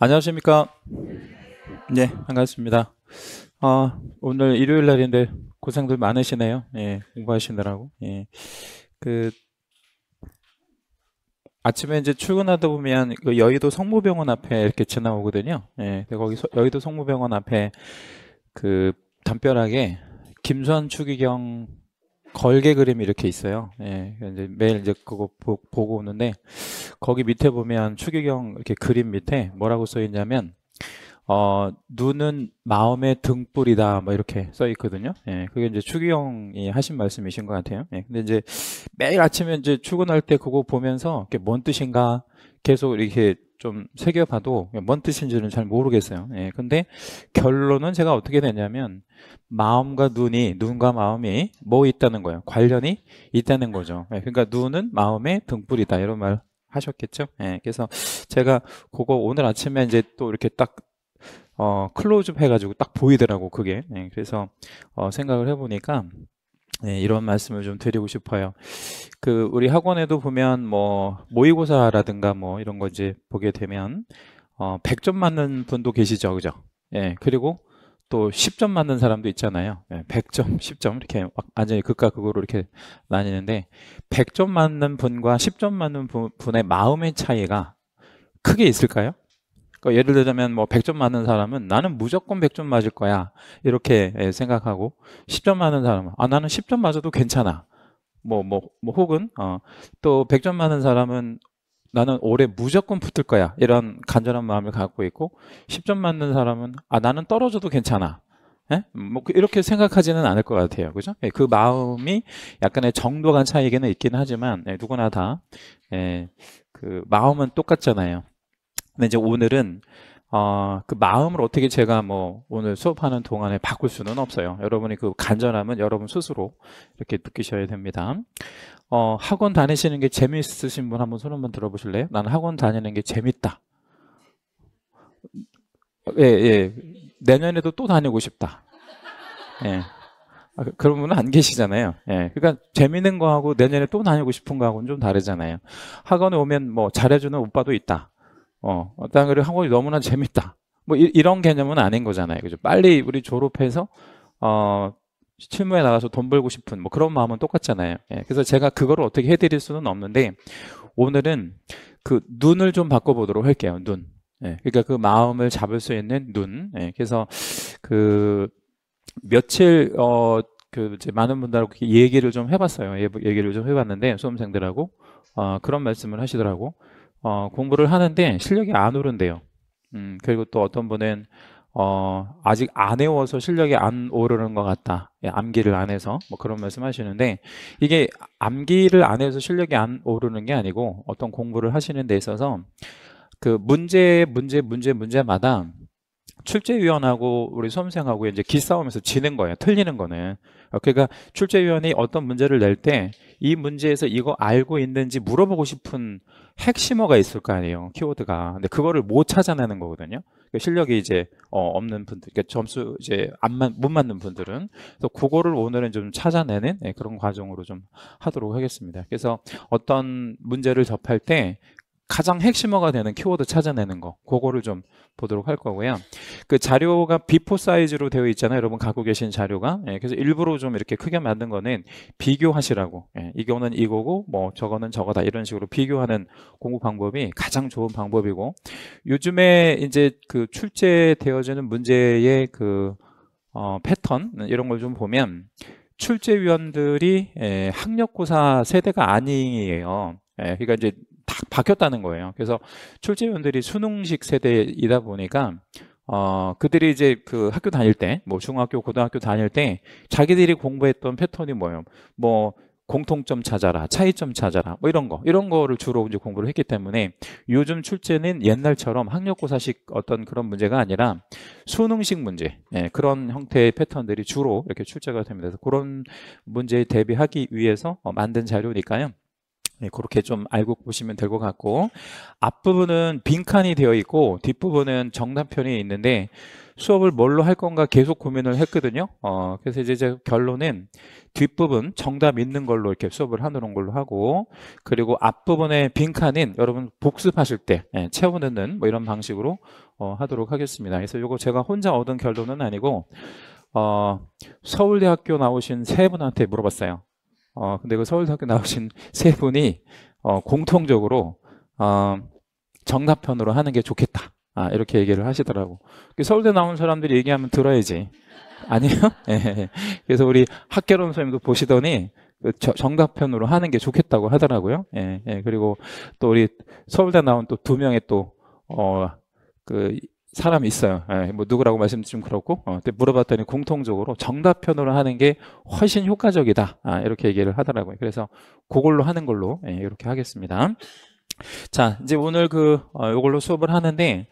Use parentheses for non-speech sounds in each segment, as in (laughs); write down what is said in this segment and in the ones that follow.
안녕하십니까? 네, 반갑습니다. 아, 오늘 일요일 날인데 고생들 많으시네요. 예, 공부하시느라고. 예. 그 아침에 이제 출근하다 보면 그 여의도 성모병원 앞에 이렇게 지나오거든요. 예. 거기 서, 여의도 성모병원 앞에 그 담벼락에 김수환 추기경 걸개 그림이 이렇게 있어요. 예, 이제 매일 이제 그거 보, 고 오는데 거기 밑에 보면 추기경 이렇게 그림 밑에 뭐라고 써 있냐면 어, 눈은 마음의 등불이다 뭐 이렇게 써 있거든요. 예, 그게 이제 추기경이 하신 말씀이신 것 같아요. 예, 근데 이제 매일 아침에 이제 출근할 때 그거 보면서 이게 뭔 뜻인가 계속 이렇게 좀 새겨봐도 뭔 뜻인지는 잘 모르겠어요. 예, 근데 결론은 제가 어떻게 되냐면 마음과 눈이 눈과 마음이 뭐 있다는 거예요. 관련이 있다는 거죠. 예, 그러니까 눈은 마음의 등불이다 이런 말 하셨겠죠. 예, 그래서 제가 그거 오늘 아침에 이제 또 이렇게 딱 어, 클로즈업 해가지고 딱 보이더라고 그게. 예, 그래서 어, 생각을 해보니까 네, 이런 말씀을 좀 드리고 싶어요. 그 우리 학원에도 보면 뭐 모의고사라든가 뭐 이런 거 이제 보게 되면 어 100점 맞는 분도 계시죠. 그죠? 예. 그리고 또 10점 맞는 사람도 있잖아요. 예, 100점, 10점 이렇게 완전히 극과 극으로 이렇게 나뉘는데 100점 맞는 분과 10점 맞는 분, 분의 마음의 차이가 크게 있을까요? 그러니까 예를 들자면 뭐 100점 맞는 사람은 나는 무조건 100점 맞을 거야 이렇게 예, 생각하고 10점 맞는 사람은 아 나는 10점 맞아도 괜찮아 뭐 뭐 뭐, 뭐 혹은 어, 또 100점 맞는 사람은 나는 올해 무조건 붙을 거야 이런 간절한 마음을 갖고 있고 10점 맞는 사람은 아 나는 떨어져도 괜찮아 예? 뭐 그, 이렇게 생각하지는 않을 것 같아요 그죠 예, 그 마음이 약간의 정도 간 차이기는 있긴 하지만 예, 누구나 다 예, 그 마음은 똑같잖아요 근데 이제 오늘은 어, 그 마음을 어떻게 제가 뭐 오늘 수업하는 동안에 바꿀 수는 없어요. 여러분이 그 간절함은 여러분 스스로 이렇게 느끼셔야 됩니다. 어, 학원 다니시는 게 재미있으신 분 한번 손 한번 들어보실래요? 나는 학원 다니는 게 재밌다. 예, 예. 내년에도 또 다니고 싶다. 예. 아, 그, 그런 분은 안 계시잖아요. 예. 그러니까 재밌는 거하고 내년에 또 다니고 싶은 거하고는 좀 다르잖아요. 학원에 오면 뭐 잘해주는 오빠도 있다. 어, 어떤 그리고 한국이 너무나 재밌다. 뭐 이, 런 개념은 아닌 거잖아요. 그죠? 빨리 우리 졸업해서 어 실무에 나가서 돈 벌고 싶은 뭐 그런 마음은 똑같잖아요. 예, 그래서 제가 그거를 어떻게 해드릴 수는 없는데 오늘은 그 눈을 좀 바꿔보도록 할게요. 눈. 예, 그러니까 그 마음을 잡을 수 있는 눈. 예, 그래서 그 며칠 어그 이제 많은 분들하고 얘기를 좀 해봤어요. 얘기를 좀 해봤는데 수험생들하고 어, 그런 말씀을 하시더라고. 어, 공부를 하는데 실력이 안 오른대요. 음, 그리고 또 어떤 분은 어, 아직 안 외워서 실력이 안 오르는 것 같다. 예, 암기를 안 해서 뭐 그런 말씀 하시는데 이게 암기를 안 해서 실력이 안 오르는 게 아니고 어떤 공부를 하시는 데 있어서 그 문제 문제 문제 문제마다 출제위원하고 우리 수험생하고 이제 기싸움에서 지는 거예요. 틀리는 거는. 어, 그러니까 출제위원이 어떤 문제를 낼때 이 문제에서 이거 알고 있는지 물어보고 싶은 핵심어가 있을 거 아니에요 키워드가 근데 그거를 못 찾아내는 거거든요 그러니까 실력이 이제 어, 없는 분들 그러니까 점수 이제 안만 못 맞는 분들은 그래서 그거를 오늘은 좀 찾아내는 네, 그런 과정으로 좀 하도록 하겠습니다 그래서 어떤 문제를 접할 때 가장 핵심어가 되는 키워드 찾아내는 거 그거를 좀 보도록 할 거고요 그 자료가 비포 사이즈로 되어 있잖아요. 여러분 갖고 계신 자료가. 예, 그래서 일부러 좀 이렇게 크게 만든 거는 비교하시라고. 예, 이거는 이거고 뭐 저거는 저거다 이런 식으로 비교하는 공부 방법이 가장 좋은 방법이고 요즘에 이제 그 출제되어지는 문제의 그 어, 패턴 이런 걸 좀 보면 출제위원들이 예, 학력고사 세대가 아니에요. 예, 그러니까 이제 딱 바뀌었다는 거예요. 그래서 출제위원들이 수능식 세대이다 보니까 어, 그들이 이제 그 학교 다닐 때, 뭐 중학교, 고등학교 다닐 때 자기들이 공부했던 패턴이 뭐예요? 뭐 공통점 찾아라, 차이점 찾아라, 뭐 이런 거, 이런 거를 주로 이제 공부를 했기 때문에 요즘 출제는 옛날처럼 학력고사식 어떤 그런 문제가 아니라 수능식 문제, 예, 그런 형태의 패턴들이 주로 이렇게 출제가 됩니다. 그래서 그런 문제에 대비하기 위해서 어, 만든 자료니까요. 예, 그렇게 좀 알고 보시면 될 것 같고 앞부분은 빈칸이 되어 있고 뒷부분은 정답편이 있는데 수업을 뭘로 할 건가 계속 고민을 했거든요 어, 그래서 이제 제 결론은 뒷부분 정답 있는 걸로 이렇게 수업을 하는 걸로 하고 그리고 앞부분의 빈칸은 여러분 복습하실 때 예, 채워넣는 뭐 이런 방식으로 어, 하도록 하겠습니다 그래서 이거 제가 혼자 얻은 결론은 아니고 어, 서울대학교 나오신 세 분한테 물어봤어요 어, 근데 그 서울대학교 나오신 (laughs) 세 분이 어, 공통적으로 어, 정답편으로 하는 게 좋겠다. 아, 이렇게 얘기를 하시더라고. 그 서울대 나온 사람들이 얘기하면 들어야지. 아니요? (laughs) 예. 그래서 우리 학개론 선생님도 보시더니 그 저, 정답편으로 하는 게 좋겠다고 하더라고요. 예, 예. 그리고 또 우리 서울대 나온 또 두 명의 또, 어, 그 사람이 있어요. 예, 뭐 누구라고 말씀 드리좀 그렇고 어, 물어봤더니 공통적으로 정답 편으로 하는 게 훨씬 효과적이다. 아, 이렇게 얘기를 하더라고요. 그래서 그걸로 하는 걸로 예, 이렇게 하겠습니다. 자, 이제 오늘 그 어, 이걸로 수업을 하는데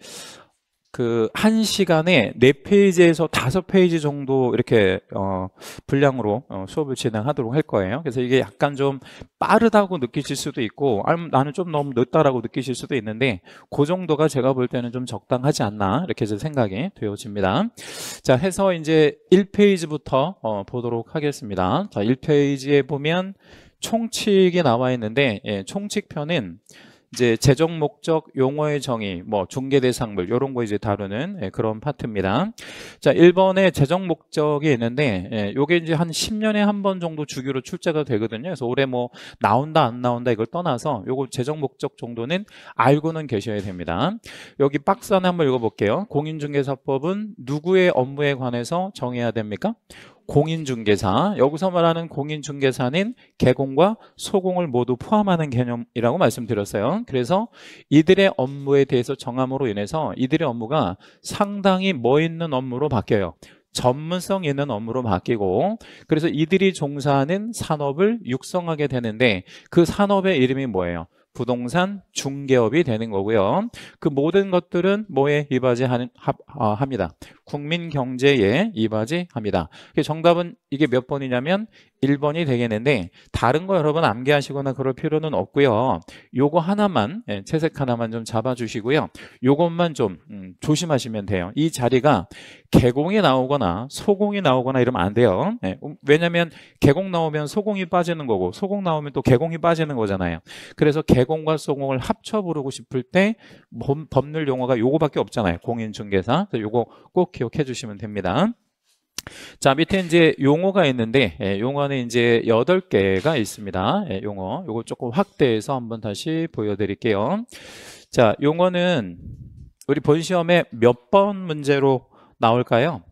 그한 시간에 네 페이지에서 다섯 페이지 정도 이렇게 어 분량으로 어 수업을 진행하도록 할 거예요. 그래서 이게 약간 좀 빠르다고 느끼실 수도 있고, 아, 나는 좀 너무 늦다라고 느끼실 수도 있는데, 그 정도가 제가 볼 때는 좀 적당하지 않나 이렇게 제 생각이 되어집니다. 자, 해서 이제 1페이지부터 어 보도록 하겠습니다. 자, 1페이지에 보면 총칙이 나와 있는데, 예, 총칙편은 이제 재정 목적 용어의 정의, 뭐 중개 대상물 이런 거 이제 다루는 예, 그런 파트입니다. 자, 1번에 재정 목적이 있는데 이 예, 요게 이제 한 10년에 한 번 정도 주기로 출제가 되거든요. 그래서 올해 뭐 나온다 안 나온다 이걸 떠나서 요거 재정 목적 정도는 알고는 계셔야 됩니다. 여기 박스 하나 한번 읽어 볼게요. 공인중개사법은 누구의 업무에 관해서 정해야 됩니까? 공인중개사 여기서 말하는 공인중개사는 개공과 소공을 모두 포함하는 개념이라고 말씀드렸어요 그래서 이들의 업무에 대해서 정함으로 인해서 이들의 업무가 상당히 뭐 있는 업무로 바뀌어요 전문성 있는 업무로 바뀌고 그래서 이들이 종사하는 산업을 육성하게 되는데 그 산업의 이름이 뭐예요? 부동산 중개업이 되는 거고요. 그 모든 것들은 뭐에 이바지합니다. 국민 경제에 이바지합니다. 정답은 이게 몇 번이냐면 1번이 되겠는데 다른 거 여러분 암기하시거나 그럴 필요는 없고요. 요거 하나만 예, 채색 하나만 좀 잡아주시고요. 요것만 좀 음, 조심하시면 돼요. 이 자리가 개공이 나오거나 소공이 나오거나 이러면 안 돼요. 예, 음, 왜냐하면 개공 나오면 소공이 빠지는 거고 소공 나오면 또 개공이 빠지는 거잖아요. 그래서 개공과 소공을 합쳐 부르고 싶을 때 법률 용어가 요거밖에 없잖아요. 공인중개사. 요거 꼭 기억해 주시면 됩니다. 자, 밑에 이제 용어가 있는데, 예, 용어는 이제 8개가 있습니다. 예, 용어. 요거 조금 확대해서 한번 다시 보여드릴게요. 자, 용어는 우리 본 시험에 몇 번 문제로 나올까요?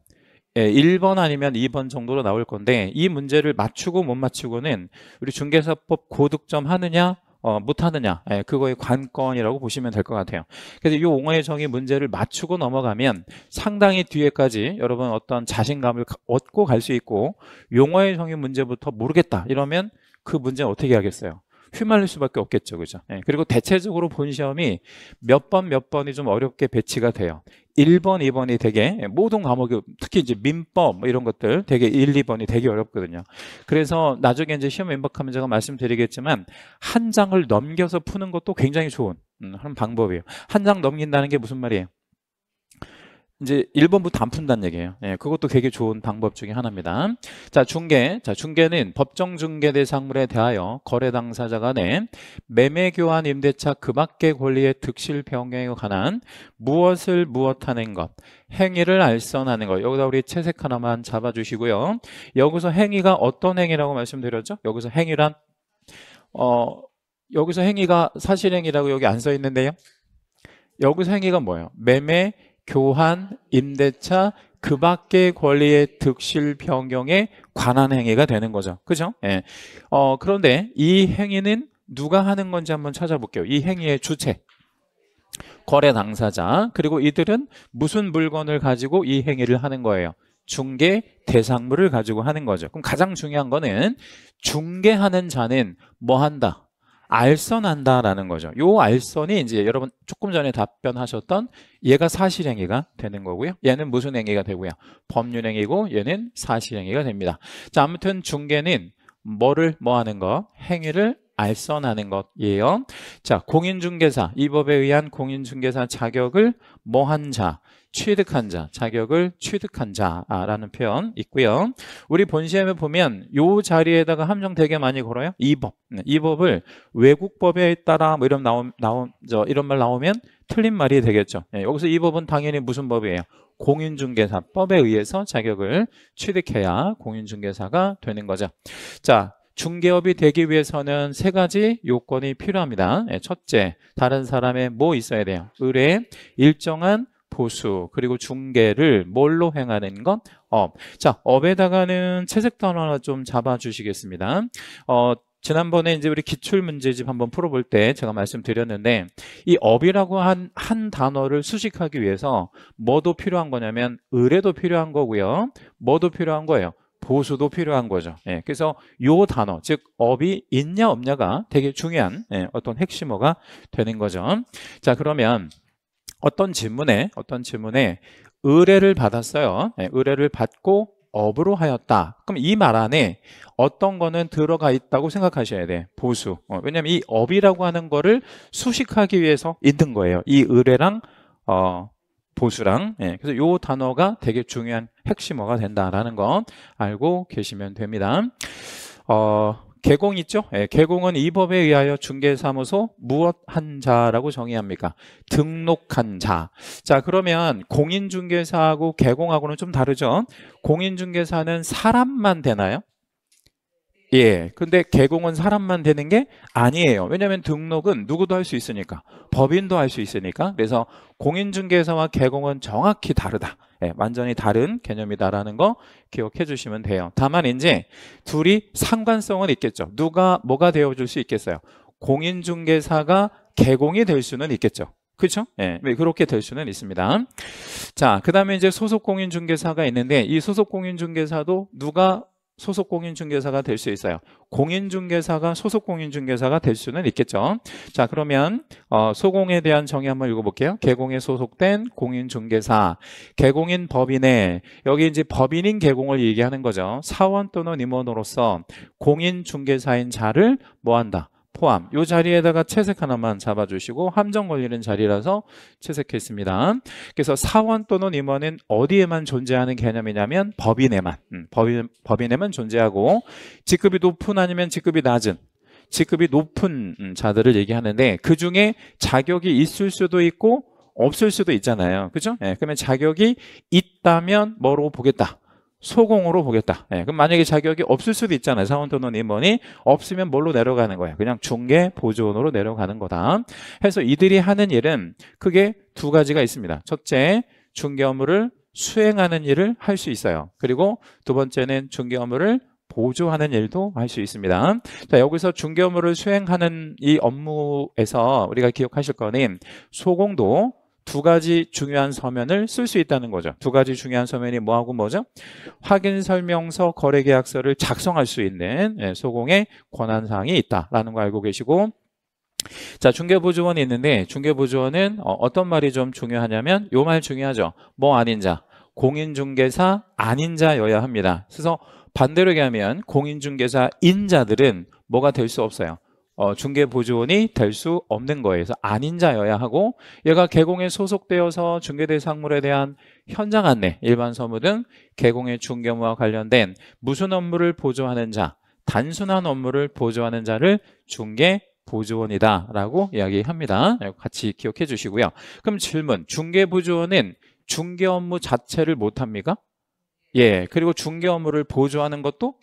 예, 1번 아니면 2번 정도로 나올 건데, 이 문제를 맞추고 못 맞추고는 우리 중개사법 고득점 하느냐, 어, 못하느냐 예, 그거의 관건이라고 보시면 될 것 같아요 그래서 이 옹호의 정의 문제를 맞추고 넘어가면 상당히 뒤에까지 여러분 어떤 자신감을 얻고 갈 수 있고 용어의 정의 문제부터 모르겠다 이러면 그 문제는 어떻게 하겠어요 휘말릴 수밖에 없겠죠. 그죠? 예, 그리고 대체적으로 본 시험이 몇 번, 몇 번이 좀 어렵게 배치가 돼요. 1번, 2번이 되게 예, 모든 과목이 특히 이제 민법 뭐 이런 것들 되게 1, 2번이 되게 어렵거든요. 그래서 나중에 이제 시험 임박하면 제가 말씀드리겠지만 한 장을 넘겨서 푸는 것도 굉장히 좋은 음, 방법이에요. 한 장 넘긴다는 게 무슨 말이에요? 이제 1번부 단푼단 얘기예요. 예, 그것도 되게 좋은 방법 중에 하나입니다. 자, 중개. 자, 중개는 법정 중개 대상물에 대하여 거래 당사자 간의 매매 교환 임대차 그 밖의 권리의 득실 변경에 관한 무엇을 무엇하는 것, 행위를 알선하는 것. 여기다 우리 채색 하나만 잡아 주시고요. 여기서 행위가 어떤 행위라고 말씀드렸죠? 여기서 행위란 어 여기서 행위가 사실행위라고 여기 안 써 있는데요. 여기서 행위가 뭐예요? 매매 교환, 임대차, 그 밖의 권리의 득실 변경에 관한 행위가 되는 거죠. 그죠? 예. 어, 그런데 이 행위는 누가 하는 건지 한번 찾아볼게요. 이 행위의 주체. 거래 당사자. 그리고 이들은 무슨 물건을 가지고 이 행위를 하는 거예요. 중개 대상물을 가지고 하는 거죠. 그럼 가장 중요한 거는 중개하는 자는 뭐 한다? 알선한다라는 거죠. 요 알선이 이제 여러분 조금 전에 답변하셨던 얘가 사실행위가 되는 거고요. 얘는 무슨 행위가 되고요. 법률행위고 얘는 사실행위가 됩니다. 자 아무튼 중개는 뭐를 뭐 하는 거? 행위를 알선하는 것이에요. 자, 공인중개사, 이 법에 의한 공인중개사 자격을 뭐한 자, 취득한 자, 자격을 취득한 자라는 표현 있고요. 우리 본시험에 보면 요 자리에다가 함정 되게 많이 걸어요. 이 법, 네, 이 법을 외국법에 따라 뭐 이런 나온 나온 저 이런 말 나오면 틀린 말이 되겠죠. 예, 여기서 이 법은 당연히 무슨 법이에요? 공인중개사법에 의해서 자격을 취득해야 공인중개사가 되는 거죠. 자, 중개업이 되기 위해서는 세 가지 요건이 필요합니다. 예, 첫째, 다른 사람의 뭐 있어야 돼요? 의뢰, 일정한 보수, 그리고 중개를 뭘로 행하는 건 업. 자, 업에다가는 채색단 어나좀 잡아주시겠습니다. 어, 지난번에 이제 우리 기출문제집 한번 풀어볼 때 제가 말씀드렸는데 이 업이라고 한, 한 단어를 수식하기 위해서 뭐도 필요한 거냐면 의뢰도 필요한 거고요. 뭐도 필요한 거예요. 보수도 필요한 거죠. 예, 그래서 요 단어, 즉 업이 있냐 없냐가 되게 중요한 예, 어떤 핵심어가 되는 거죠. 자, 그러면 어떤 질문에 어떤 질문에 의뢰를 받았어요. 예, 의뢰를 받고 업으로 하였다. 그럼 이 말 안에 어떤 거는 들어가 있다고 생각하셔야 돼. 보수. 어, 왜냐면 이 업이라고 하는 거를 수식하기 위해서 있는 거예요. 이 의뢰랑 어, 보수랑 예, 그래서 요 단어가 되게 중요한 핵심어가 된다라는 건 알고 계시면 됩니다. 어, 개공 있죠? 예, 개공은 이 법에 의하여 중개사무소 무엇한 자라고 정의합니까? 등록한 자. 자, 그러면 공인중개사하고 개공하고는 좀 다르죠? 공인중개사는 사람만 되나요? 예. 근데 개공은 사람만 되는 게 아니에요. 왜냐면 등록은 누구도 할 수 있으니까 법인도 할 수 있으니까 그래서 공인중개사와 개공은 정확히 다르다. 예, 완전히 다른 개념이다라는 거 기억해 주시면 돼요. 다만 이제 둘이 상관성은 있겠죠. 누가 뭐가 되어줄 수 있겠어요. 공인중개사가 개공이 될 수는 있겠죠. 그렇죠? 예, 네, 그렇게 될 수는 있습니다. 자, 그 다음에 이제 소속공인중개사가 있는데 이 소속공인중개사도 누가 소속 공인중개사가 될 수 있어요. 공인중개사가 소속 공인중개사가 될 수는 있겠죠. 자 그러면 어, 소공에 대한 정의 한번 읽어볼게요. 개공에 소속된 공인중개사, 개공인 법인에 여기 이제 법인인 개공을 얘기하는 거죠. 사원 또는 임원으로서 공인중개사인 자를 뭐한다? 포함 이 자리에다가 채색 하나만 잡아주시고 함정 걸리는 자리라서 채색했습니다. 그래서 사원 또는 임원은 어디에만 존재하는 개념이냐면 법인에만 음, 법인, 법인에만 존재하고 직급이 높은 아니면 직급이 낮은 직급이 높은 음, 자들을 얘기하는데 그 중에 자격이 있을 수도 있고 없을 수도 있잖아요. 그죠? 예, 그러면 자격이 있다면 뭐로 보겠다? 소공으로 보겠다. 예, 그럼 만약에 자격이 없을 수도 있잖아요. 사원 또는 임원이 없으면 뭘로 내려가는 거야? 그냥 중개 보조원으로 내려가는 거다. 해서 이들이 하는 일은 크게 두 가지가 있습니다. 첫째, 중개 업무를 수행하는 일을 할 수 있어요. 그리고 두 번째는 중개 업무를 보조하는 일도 할 수 있습니다. 자, 여기서 중개 업무를 수행하는 이 업무에서 우리가 기억하실 거는 소공도 두 가지 중요한 서면을 쓸 수 있다는 거죠. 두 가지 중요한 서면이 뭐하고 뭐죠? 확인 설명서, 거래 계약서를 작성할 수 있는 예, 소공의 권한 사항이 있다라는 거 알고 계시고 자 중개보조원이 있는데 중개보조원은 어, 떤 말이 좀 중요하냐면 요 말 중요하죠. 뭐 아닌 자, 공인중개사 아닌 자여야 합니다. 그래서 반대로 얘기하면 공인중개사 인자들은 뭐가 될 수 없어요. 어, 중개보조원이 될 수 없는 거예요. 그래서 아닌 자여야 하고 얘가 개공에 소속되어서 중개대상물에 대한 현장 안내, 일반 서무 등 개공의 중개무와 관련된 무슨 업무를 보조하는 자, 단순한 업무를 보조하는 자를 중개 보조원이다라고 이야기합니다. 예, 같이 기억해 주시고요. 그럼 질문, 중개보조원은 중개 업무 자체를 못합니까? 예, 그리고 중개 업무를 보조하는 것도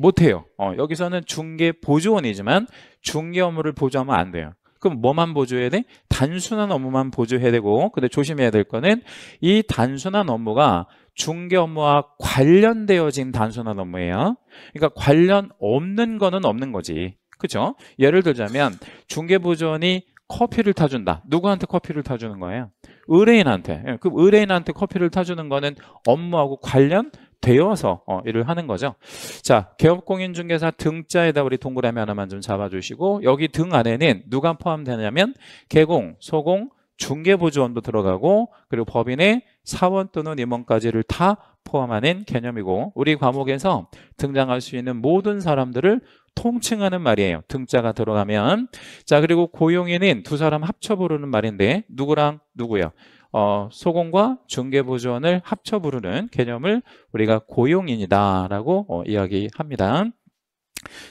못해요. 어, 여기서는 중개 보조원이지만 중개 업무를 보조하면 안 돼요. 그럼 뭐만 보조해야 돼? 단순한 업무만 보조해야 되고 근데 조심해야 될 거는 이 단순한 업무가 중개 업무와 관련되어진 단순한 업무예요. 그러니까 관련 없는 거는 없는 거지. 그렇죠? 예를 들자면 중개보조원이 커피를 타준다. 누구한테 커피를 타주는 거예요? 의뢰인한테. 그 의뢰인한테 커피를 타주는 거는 업무하고 관련 되어서 어, 일을 하는 거죠. 자, 개업공인중개사 등자에다 우리 동그라미 하나만 좀 잡아주시고 여기 등 안에는 누가 포함되냐면 개공, 소공, 중개보조원도 들어가고 그리고 법인의 사원 또는 임원까지를 다 포함하는 개념이고 우리 과목에서 등장할 수 있는 모든 사람들을 통칭하는 말이에요. 등자가 들어가면 자 그리고 고용인은 두 사람 합쳐 부르는 말인데 누구랑 누구요? 어, 소공과 중개보조원을 합쳐 부르는 개념을 우리가 고용인이다라고 어, 이야기합니다.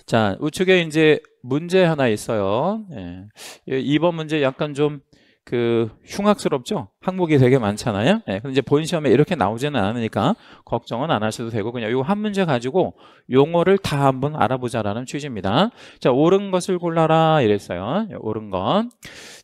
자, 우측에 이제 문제 하나 있어요. 예. 2번 문제 약간 좀그 흉악스럽죠? 항목이 되게 많잖아요. 예. 근데 이제 본 시험에 이렇게 나오지는 않으니까 걱정은 안 하셔도 되고 그냥 요 한 문제 가지고 용어를 다 한번 알아보자라는 취지입니다. 자, 옳은 것을 골라라 이랬어요. 옳은 건.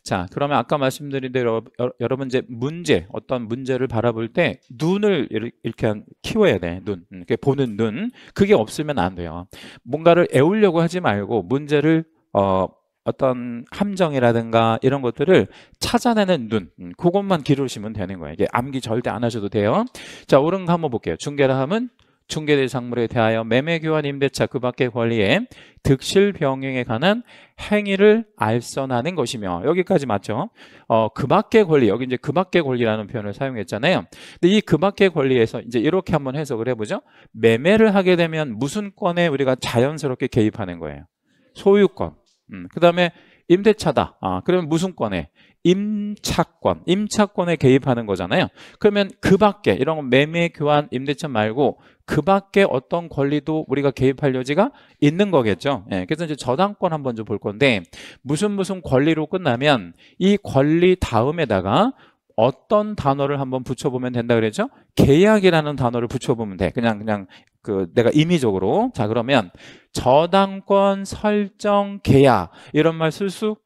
자, 그러면 아까 말씀드린 대로 여러분 이제 문제, 어떤 문제를 바라볼 때 눈을 이렇게 키워야 돼. 눈. 음, 이렇게 보는 눈. 그게 없으면 안 돼요. 뭔가를 애우려고 하지 말고 문제를 어 어떤 함정이라든가 이런 것들을 찾아내는 눈 음, 그것만 기르시면 되는 거예요 이게 암기 절대 안 하셔도 돼요 자 옳은 거 한번 볼게요 중개라 함은 중개대 상물에 대하여 매매 교환 임대차 그 밖의 권리에 득실 병행에 관한 행위를 알선하는 것이며 여기까지 맞죠? 어, 그 밖의 권리 여기 이제 그 밖의 권리라는 표현을 사용했잖아요. 근데 이 그 밖의 권리에서 이제 이렇게 한번 해석을 해보죠. 매매를 하게 되면 무슨 권에 우리가 자연스럽게 개입하는 거예요? 소유권. 음, 그 다음에 임대차다. 아, 그러면 무슨 권에? 임차권. 임차권에 개입하는 거잖아요. 그러면 그 밖에 이런 건 매매, 교환, 임대차 말고 그 밖에 어떤 권리도 우리가 개입할 여지가 있는 거겠죠. 예, 그래서 이제 저당권 한번 좀 볼 건데 무슨 무슨 권리로 끝나면 이 권리 다음에다가 어떤 단어를 한번 붙여보면 된다 그랬죠? 계약이라는 단어를 붙여보면 돼. 그냥 그냥 그 내가 임의적으로 자 그러면 저당권 설정 계약 이런 말 쓸 수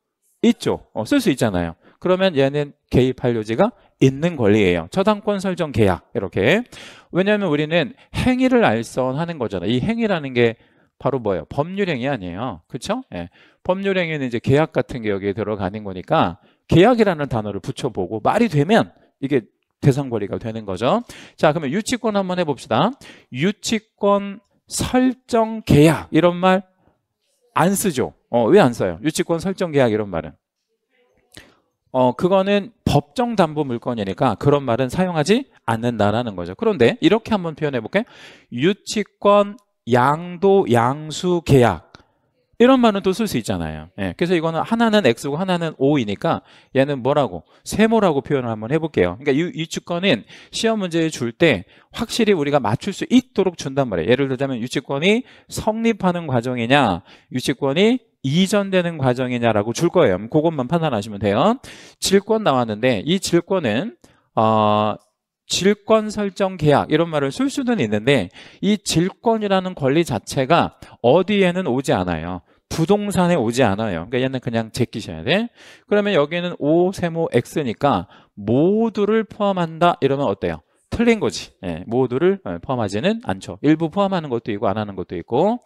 있죠 어, 쓸 수 있잖아요 그러면 얘는 개입할 여지가 있는 권리예요 저당권 설정 계약 이렇게 왜냐하면 우리는 행위를 알선하는 거잖아요 이 행위라는 게 바로 뭐예요 법률행위 아니에요 그렇죠 예. 법률행위는 이제 계약 같은 게 여기에 들어가는 거니까 계약이라는 단어를 붙여보고 말이 되면 이게 대상 거리가 되는 거죠. 자, 그러면 유치권 한번 해봅시다. 유치권 설정 계약 이런 말 안 쓰죠. 어, 왜 안 써요? 유치권 설정 계약 이런 말은. 어, 그거는 법정 담보 물건이니까 그런 말은 사용하지 않는다라는 거죠. 그런데 이렇게 한번 표현해 볼게요. 유치권 양도 양수 계약 이런 말은 또 쓸 수 있잖아요. 예, 그래서 이거는 하나는 x고 하나는 o이니까 얘는 뭐라고? 세모라고 표현을 한번 해볼게요. 그러니까 이, 이 주권은 시험 문제에 줄 때 확실히 우리가 맞출 수 있도록 준단 말이에요. 예를 들자면 유치권이 성립하는 과정이냐, 유치권이 이전되는 과정이냐라고 줄 거예요. 그것만 판단하시면 돼요. 질권 나왔는데 이 질권은 어, 질권 설정 계약 이런 말을 쓸 수는 있는데 이 질권이라는 권리 자체가 어디에는 오지 않아요. 부동산에 오지 않아요. 그러니까 얘는 그냥 제끼셔야 돼. 그러면 여기는 O, 세모, X니까 모두를 포함한다 이러면 어때요? 틀린 거지. 예, 모두를 어, 포함하지는 않죠. 일부 포함하는 것도 있고 안 하는 것도 있고.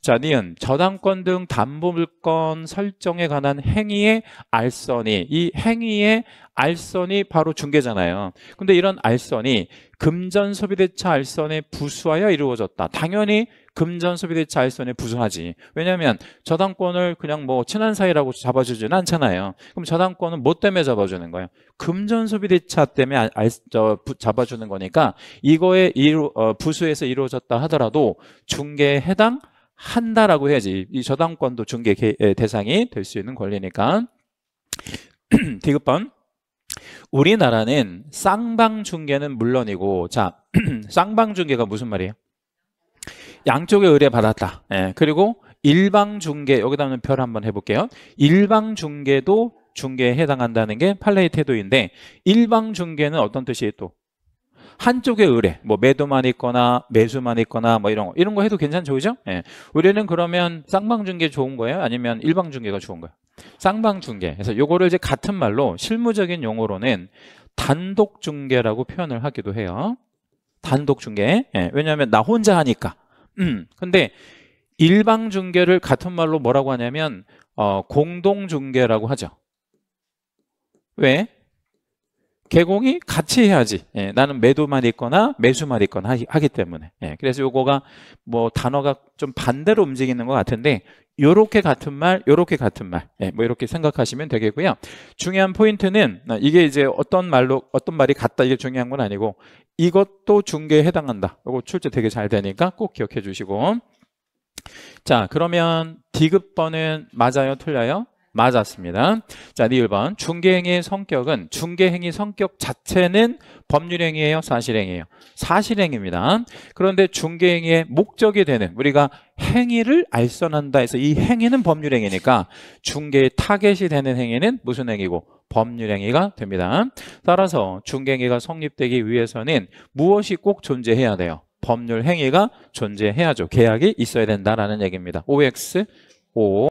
자, 니은 저당권 등 담보물권 설정에 관한 행위의 알선이 이 행위의 알선이 바로 중개잖아요. 근데 이런 알선이 금전 소비대차 알선에 부수하여 이루어졌다. 당연히 금전 소비대차 일선에 부수하지. 왜냐하면 저당권을 그냥 뭐 친한 사이라고 잡아주지는 않잖아요. 그럼 저당권은 뭐 때문에 잡아주는 거예요? 금전 소비대차 때문에 알, 저, 부, 잡아주는 거니까 이거에 이루, 어, 부수에서 이루어졌다 하더라도 중개에 해당한다라고 해야지. 이 저당권도 중개 대상이 될 수 있는 권리니까. (clears throat) 디귿번 우리나라는 쌍방중개는 물론이고 자 (clears throat) 쌍방중개가 무슨 말이에요? 양쪽에 의뢰받았다. 예, 그리고 일방중계 여기다 하면 별 한번 해볼게요. 일방중계도중계에 해당한다는 게 판례의 태도인데 일방중계는 어떤 뜻이에요 또? 한쪽의 의뢰, 뭐 매도만 있거나 매수만 있거나 뭐 이런 거 이런 거 해도 괜찮죠, 그죠? 예. 의뢰는 그러면 쌍방중계 좋은 거예요? 아니면 일방중계가 좋은 거예요? 쌍방중계 그래서 요거를 이제 같은 말로 실무적인 용어로는 단독중계라고 표현을 하기도 해요. 단독중계 예. 왜냐하면 나 혼자 하니까 음. 근데 일방 중계를 같은 말로 뭐라고 하냐면 어, 공동 중계라고 하죠. 왜? 개공이 같이 해야지. 예, 나는 매도만 있거나 매수만 있거나 하, 기 때문에. 예, 그래서 요거가 뭐 단어가 좀 반대로 움직이는 것 같은데 요렇게 같은 말, 요렇게 같은 말. 예, 뭐 이렇게 생각하시면 되겠고요. 중요한 포인트는 아, 이게 이제 어떤 말로 어떤 말이 같다 이게 중요한 건 아니고 이것도 중개에 해당한다. 요거 출제 되게 잘 되니까 꼭 기억해 주시고. 자, 그러면 D급 번은 맞아요, 틀려요? 맞았습니다. 자, 네 1번. 중개행위의 성격은 중개행위 성격 자체는 법률행위예요, 사실행위예요. 사실행위입니다. 그런데 중개행위의 목적이 되는 우리가 행위를 알선한다 해서 이 행위는 법률행위니까 중개의 타겟이 되는 행위는 무슨 행위고 법률행위가 됩니다. 따라서 중개행위가 성립되기 위해서는 무엇이 꼭 존재해야 돼요? 법률 행위가 존재해야죠. 계약이 있어야 된다라는 얘기입니다. OX, 5